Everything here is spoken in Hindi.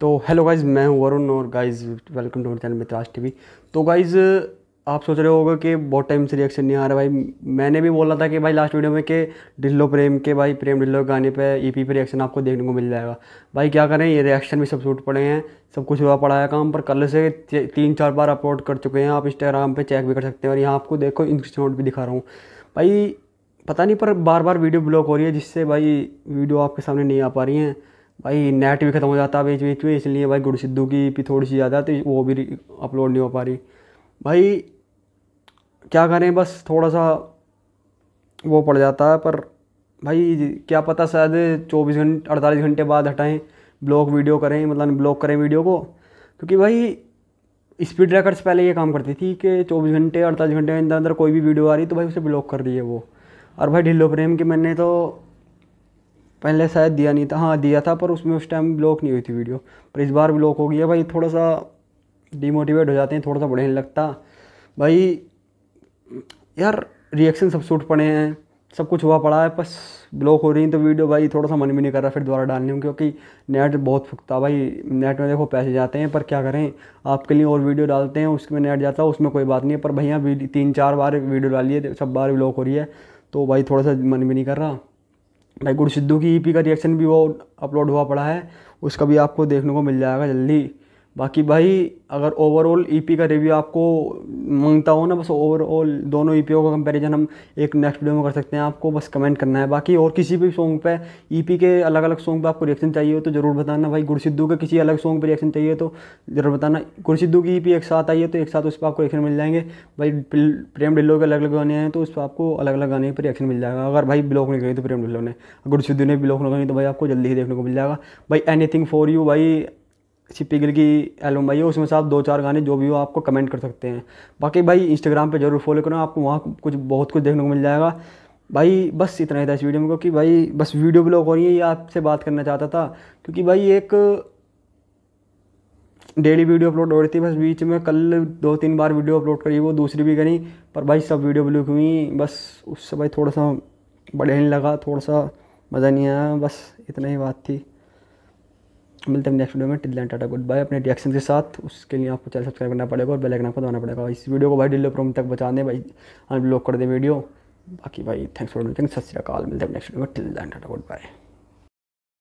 तो हेलो गाइज मैं हूँ वरुण और गाइज वेलकम टू मेरे चैनल मित्राज टीवी तो गाइज आप सोच रहे होगे कि बहुत टाइम से रिएक्शन नहीं आ रहा भाई मैंने भी बोला था कि भाई लास्ट वीडियो में कि ढिल्लो प्रेम के भाई प्रेम ढिल्लो के गाने पे ईपी e पे रिएक्शन आपको देखने को मिल जाएगा भाई क्या करें ये रिएक्शन भी सब छूट पड़े हैं सब कुछ हुआ पड़ा है काम पर कल से तीन चार बार अपलोड कर चुके हैं आप इंस्टाग्राम पर चेक भी कर सकते हैं और यहाँ आपको देखो इंस्टोट भी दिखा रहा हूँ भाई पता नहीं पर बार बार वीडियो ब्लॉक हो रही है जिससे भाई वीडियो आपके सामने नहीं आ पा रही हैं भाई नेट भी ख़त्म हो जाता है बीच बीच में इसलिए भाई गुड़ सिद्धू की भी थोड़ी सी ज़्यादा तो वो भी अपलोड नहीं हो पा रही भाई क्या करें बस थोड़ा सा वो पड़ जाता है पर भाई क्या पता शायद चौबीस घंटे अड़तालीस घंटे बाद हटाएं ब्लॉक वीडियो करें मतलब ब्लॉक करें वीडियो को क्योंकि भाई स्पीड रेकर्ड्स पहले ये काम करती थी कि चौबीस घंटे अड़तालीस घंटे के अंदर अंदर कोई भी वीडियो आ रही तो भाई उसे ब्लॉक कर दिए वो और भाई ढिल्लो प्रेम के मैंने तो पहले शायद दिया नहीं था हाँ दिया था पर उसमें उस टाइम ब्लॉक नहीं हुई थी वीडियो पर इस बार ब्लॉक हो गई है भाई थोड़ा सा डिमोटिवेट हो जाते हैं थोड़ा सा बढ़िया नहीं लगता भाई यार रिएक्शन सब सूट पड़े हैं सब कुछ हुआ पड़ा है बस ब्लॉक हो रही है तो वीडियो भाई थोड़ा सा मन भी नहीं कर रहा फिर दोबारा डालने में क्योंकि नेट बहुत फुकता भाई नेट में देखो पैसे जाते हैं पर क्या करें आपके लिए और वीडियो डालते हैं उसमें नेट जाता है उसमें कोई बात नहीं है पर भैया तीन चार बार वीडियो डालिए सब बार ब्लॉक हो रही है तो भाई थोड़ा सा मन भी नहीं कर रहा भाई गुड़ सिद्धू की ईपी e का रिएक्शन भी वो अपलोड हुआ पड़ा है उसका भी आपको देखने को मिल जाएगा जल्दी बाकी भाई अगर ओवरऑल ईपी e का रिव्यू आपको मांगता हो ना बस ओवरऑल दोनों ई e का कंपैरिजन हम एक नेक्स्ट वीडियो में कर सकते हैं आपको बस कमेंट करना है बाकी और किसी भी सॉन्ग पे ईपी e के अलग अलग सॉन्ग पे आपको रिएक्शन चाहिए हो तो ज़रूर बताना भाई गुरसिद्धू के किसी अलग सॉन्ग पर रिएक्शन चाहिए तो ज़रूर बताना गुरसिद्धू की ई एक साथ आई है तो एक साथ उस पर आपको रिएक्शन मिल जाएंगे भाई प्रेम ढिल्लो के अलग अलग गाने हैं तो उस पर आपको अलग अलग गाने पर रिएक्शन मिल जाएगा अगर भाई ब्लॉक नहीं करी तो प्रेम ढिल्लो ने गुरसिद्धू ने ब्लॉक नहीं करी तो भाई आपको जल्दी ही देखने को मिल जाएगा भाई एनीथिंग फॉर यू भाई गिल की एल्बम भाई है उसमें से आप दो चार गाने जो भी हो आपको कमेंट कर सकते हैं बाकी भाई इंस्टाग्राम पे जरूर फॉलो करो आपको वहाँ कुछ बहुत कुछ देखने को मिल जाएगा भाई बस इतना ही था इस वीडियो में क्योंकि भाई बस वीडियो ब्लॉग हो रही है ये आपसे बात करना चाहता था क्योंकि भाई एक डेली वीडियो अपलोड हो रही थी बस बीच में कल दो तीन बार वीडियो अपलोड करी वो दूसरी भी करी पर भाई सब वीडियो ब्लॉक हुई बस उससे भाई थोड़ा सा बढ़िया नहीं लगा थोड़ा सा मज़ा नहीं आया बस इतना ही बात थी मिलते हैं नेक्स्ट वीडियो में टिल टाटा गुड बाय अपने रिएक्शन के साथ उसके लिए आपको चैनल सब्सक्राइब करना पड़ेगा और बेल आइकन आपको दबाना पड़ेगा इस वीडियो को भाई डिलो प्रोम तक बचा दें भाई अनब्लॉक कर दें वीडियो बाकी भाई थैंक्स फॉर वॉचिंग सत श्रीकाल मिलते हैं नेक्स्ट वीडियो में टिल टाटा गुड बाय